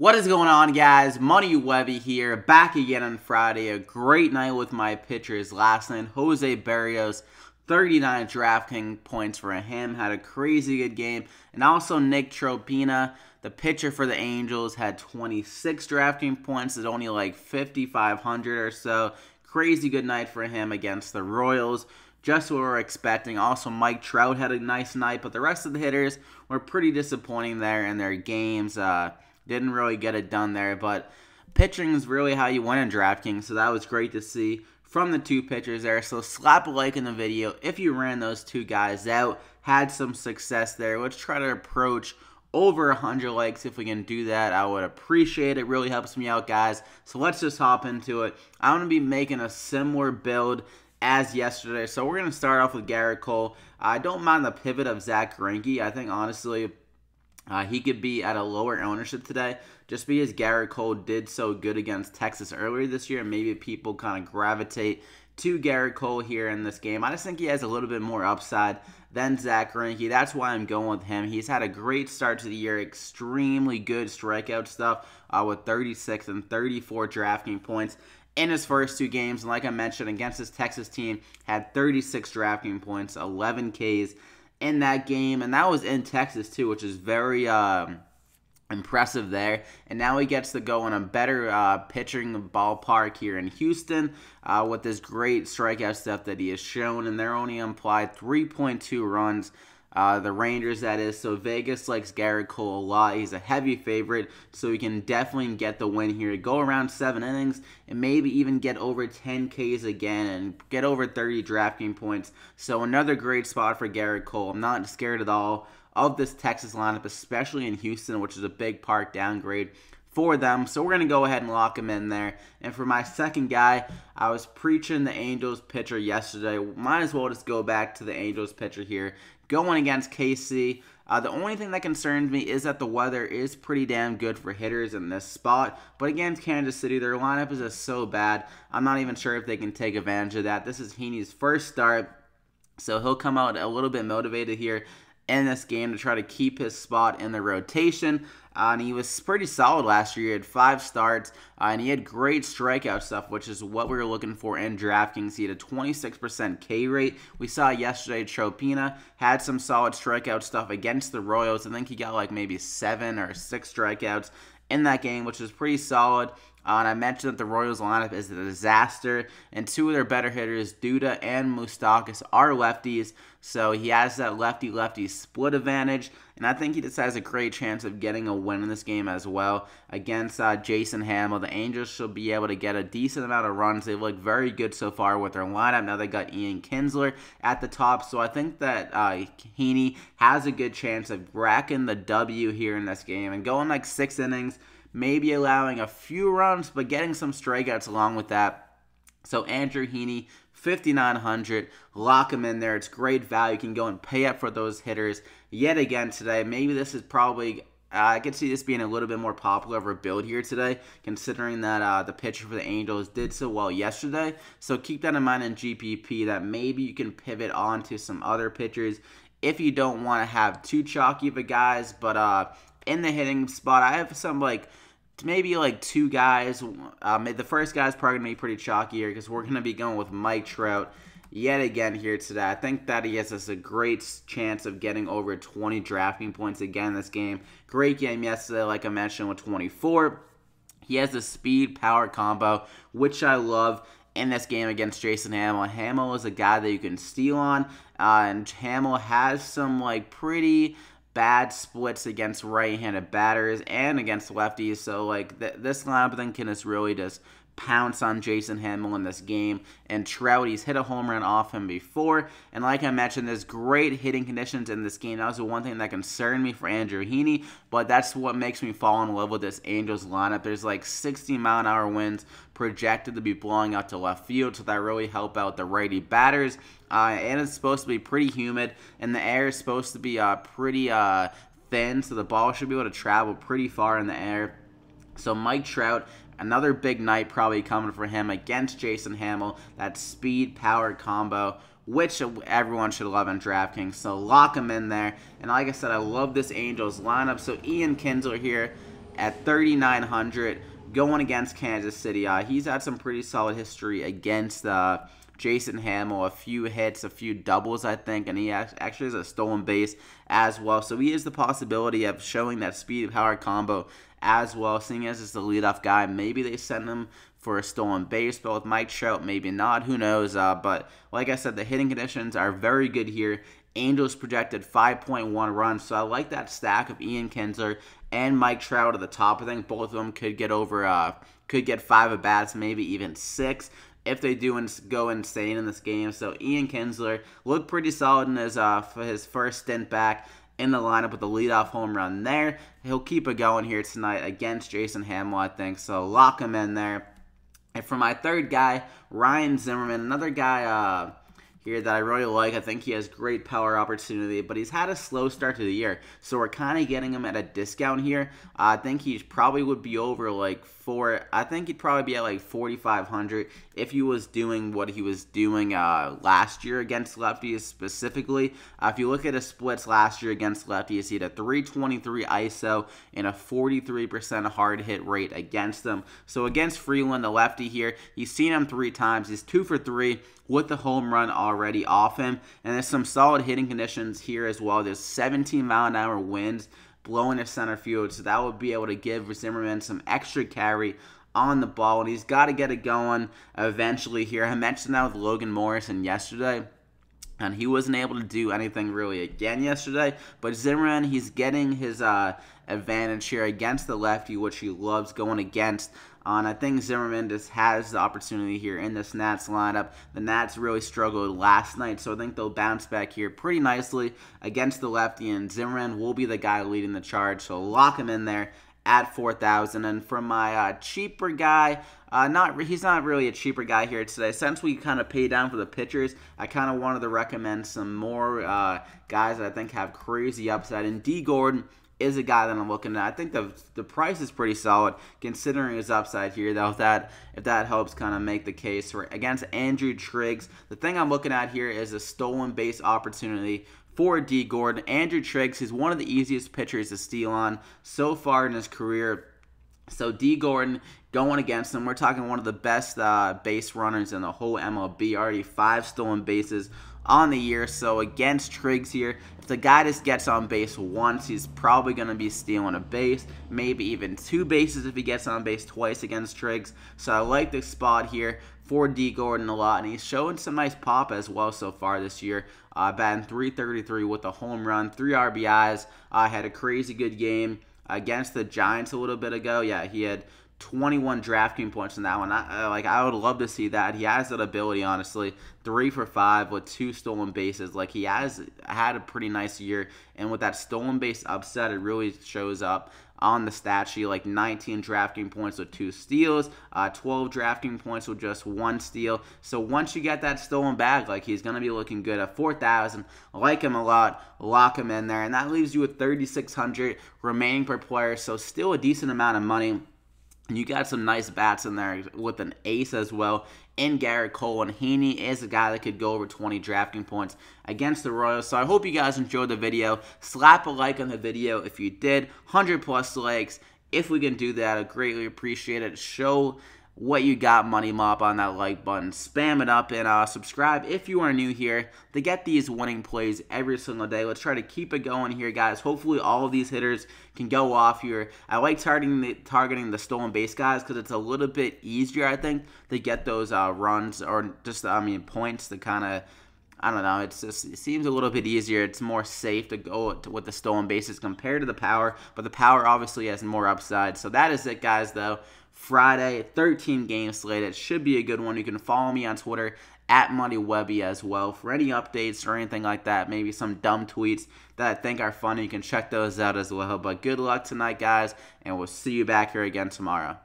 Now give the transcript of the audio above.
What is going on, guys? Money Webby here, back again on Friday. A great night with my pitchers last night. Jose Barrios, 39 DraftKings points for him, had a crazy good game. And also Nick Tropina, the pitcher for the Angels, had 26 DraftKings points at only like 5,500 or so. Crazy good night for him against the Royals just what we are expecting. Also, Mike Trout had a nice night, but the rest of the hitters were pretty disappointing there in their games. Uh, didn't really get it done there, but pitching is really how you win in DraftKings, so that was great to see from the two pitchers there. So slap a like in the video if you ran those two guys out, had some success there. Let's try to approach over 100 likes if we can do that. I would appreciate it. Really helps me out, guys. So let's just hop into it. I'm going to be making a similar build as yesterday. So we're going to start off with Garrett Cole. I don't mind the pivot of Zach Greinke. I think, honestly, uh, he could be at a lower ownership today just because Garrett Cole did so good against Texas earlier this year. Maybe people kind of gravitate to Garrett Cole here in this game. I just think he has a little bit more upside than Zach Greinke. That's why I'm going with him. He's had a great start to the year, extremely good strikeout stuff uh, with 36 and 34 drafting points in his first two games. And like I mentioned, against this Texas team, had 36 drafting points, 11 Ks, in that game, and that was in Texas too, which is very um, impressive there. And now he gets to go in a better uh, pitching ballpark here in Houston uh, with this great strikeout stuff that he has shown, and they're only implied 3.2 runs uh, the Rangers, that is. So Vegas likes Garrett Cole a lot. He's a heavy favorite, so he can definitely get the win here. Go around seven innings and maybe even get over 10 Ks again and get over 30 drafting points. So another great spot for Garrett Cole. I'm not scared at all of this Texas lineup, especially in Houston, which is a big park downgrade for them. So we're going to go ahead and lock him in there. And for my second guy, I was preaching the Angels pitcher yesterday. Might as well just go back to the Angels pitcher here going against KC. Uh, the only thing that concerns me is that the weather is pretty damn good for hitters in this spot. But again, Kansas City, their lineup is just so bad. I'm not even sure if they can take advantage of that. This is Heaney's first start. So he'll come out a little bit motivated here in this game to try to keep his spot in the rotation. Uh, and he was pretty solid last year. He had five starts, uh, and he had great strikeout stuff, which is what we were looking for in DraftKings. He had a 26% K rate. We saw yesterday Tropina had some solid strikeout stuff against the Royals. I think he got like maybe seven or six strikeouts in that game, which is pretty solid. Uh, and I mentioned that the Royals lineup is a disaster, and two of their better hitters, Duda and Mustakis, are lefties. So he has that lefty lefty split advantage, and I think he just has a great chance of getting a win in this game as well. Against uh, Jason Hamill, the Angels should be able to get a decent amount of runs. They've looked very good so far with their lineup. Now they got Ian Kinsler at the top, so I think that uh, Heaney has a good chance of racking the W here in this game and going like six innings maybe allowing a few runs, but getting some strikeouts along with that. So Andrew Heaney, 5,900. Lock him in there. It's great value. You can go and pay up for those hitters yet again today. Maybe this is probably. Uh, I could see this being a little bit more popular of a build here today, considering that uh, the pitcher for the Angels did so well yesterday. So keep that in mind in GPP that maybe you can pivot on to some other pitchers if you don't want to have too chalky of a guys. But uh, in the hitting spot, I have some like maybe like two guys. Um, the first guy is probably gonna be pretty chalky here because we're gonna be going with Mike Trout yet again here today. I think that he has us a great chance of getting over 20 drafting points again this game. Great game yesterday, like I mentioned, with 24. He has the speed power combo, which I love in this game against Jason Hamill. Hamill is a guy that you can steal on, uh, and Hamill has some like pretty bad splits against right-handed batters and against lefties. So like th- this lineup, then can just really just pounce on Jason Hamill in this game. And Trouty's hit a home run off him before. And like I mentioned, there's great hitting conditions in this game. That was the one thing that concerned me for Andrew Heaney, but that's what makes me fall in love with this Angels lineup. There's like 60 mile an hour winds projected to be blowing out to left field, so that really help out the righty batters. Uh, and it's supposed to be pretty humid, and the air is supposed to be uh, pretty uh, thin, so the ball should be able to travel pretty far in the air. So Mike Trout, another big night probably coming for him against Jason Hamill. That speed power combo, which everyone should love in DraftKings. So lock him in there. And like I said, I love this Angels lineup. So Ian Kinsler here at 3,900 going against Kansas City. Uh, he's had some pretty solid history against uh, Jason Hamill, a few hits, a few doubles, I think, and he actually has a stolen base as well. So he is the possibility of showing that speed power combo as well, seeing as it's the leadoff guy. Maybe they send him for a stolen base, with Mike Trout, maybe not. Who knows? Uh, but like I said, the hitting conditions are very good here. Angels projected 5.1 runs, so I like that stack of Ian Kinsler and Mike Trout at the top. I think both of them could get over, uh, could get five at bats, maybe even six if they do ins- go insane in this game. So Ian Kinsler looked pretty solid in his uh, his first stint back, in the lineup with the leadoff home run there. He'll keep it going here tonight against Jason Hamill, I think. So lock him in there. And for my third guy, Ryan Zimmerman, another guy. Uh, here that I really like. I think he has great power opportunity, but he's had a slow start to the year, so we're kind of getting him at a discount here. Uh, I think he probably would be over like four. I think he'd probably be at like 4,500 if he was doing what he was doing uh, last year against lefties specifically. Uh, if you look at his splits last year against lefties, he had a 323 ISO and a 43% hard hit rate against them. So against Freeland, the lefty here, he's seen him three times. He's two for three with the home run already already off him. And there's some solid hitting conditions here as well. There's 17 mile an hour winds blowing to center field, so that would be able to give Zimmerman some extra carry on the ball, and he's got to get it going eventually here. I mentioned that with Logan Morrison yesterday. And he wasn't able to do anything really again yesterday. But Zimmerman, he's getting his uh, advantage here against the lefty, which he loves going against. Uh, I think Zimmerman just has the opportunity here in this Nats lineup. The Nats really struggled last night, so I think they'll bounce back here pretty nicely against the lefty, and Zimmerman will be the guy leading the charge, so lock him in there at 4,000. And for my uh, cheaper guy, uh, not he's not really a cheaper guy here today. Since we kind of paid down for the pitchers, I kind of wanted to recommend some more uh, guys that I think have crazy upside. And D Gordon is a guy that I'm looking at. I think the the price is pretty solid considering his upside here. Though if that if that helps kind of make the case for against Andrew Triggs. The thing I'm looking at here is a stolen base opportunity for D Gordon. Andrew Triggs, he's one of the easiest pitchers to steal on so far in his career. So D Gordon going against him. We're talking one of the best uh, base runners in the whole MLB. Already five stolen bases on the year. So against Triggs here, if the guy just gets on base once, he's probably going to be stealing a base, maybe even two bases if he gets on base twice against Triggs. So I like this spot here for D Gordon a lot, and he's showing some nice pop as well so far this year. Uh, batting 333 with a home run, three RBIs. I uh, had a crazy good game against the Giants a little bit ago. Yeah, he had 21 drafting points in that one. I, like I would love to see that. He has that ability, honestly. Three for five with two stolen bases. Like he has had a pretty nice year, and with that stolen base upset, it really shows up on the stat sheet. Like 19 drafting points with two steals, uh, 12 drafting points with just one steal. So once you get that stolen bag, like he's gonna be looking good at 4,000. Like him a lot. Lock him in there, and that leaves you with 3,600 remaining per player. So still a decent amount of money. You got some nice bats in there with an ace as well in Garrett Cole, and Heaney is a guy that could go over 20 drafting points against the Royals. So I hope you guys enjoyed the video. Slap a like on the video if you did. 100 plus likes. If we can do that, I greatly appreciate it. Show what you got, Money Mop, on that like button. Spam it up and uh, subscribe if you are new here to get these winning plays every single day. Let's try to keep it going here, guys. Hopefully, all of these hitters can go off here. I like targeting the, targeting the stolen base guys because it's a little bit easier, I think, to get those uh, runs or just, I mean, points to kind of I don't know. It's just, it seems a little bit easier. It's more safe to go with the stolen bases compared to the power, but the power obviously has more upside. So that is it, guys. Though Friday, 13 games slated It should be a good one. You can follow me on Twitter at Money Webby as well for any updates or anything like that. Maybe some dumb tweets that I think are funny. You can check those out as well. But good luck tonight, guys, and we'll see you back here again tomorrow.